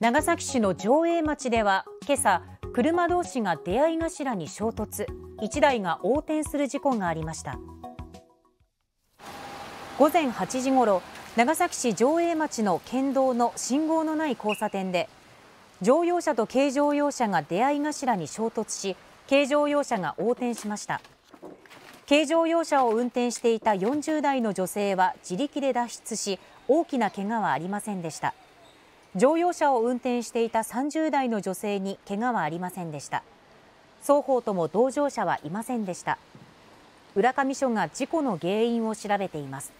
長崎市の上映町では今朝車同士が出会い頭に衝突1台が横転する事故がありました午前8時ごろ長崎市上映町の県道の信号のない交差点で乗用車と軽乗用車が出会い頭に衝突し軽乗用車が横転しました軽乗用車を運転していた40代の女性は自力で脱出し大きな怪我はありませんでした乗用車を運転していた30代の女性に怪我はありませんでした双方とも同乗者はいませんでした浦上署が事故の原因を調べています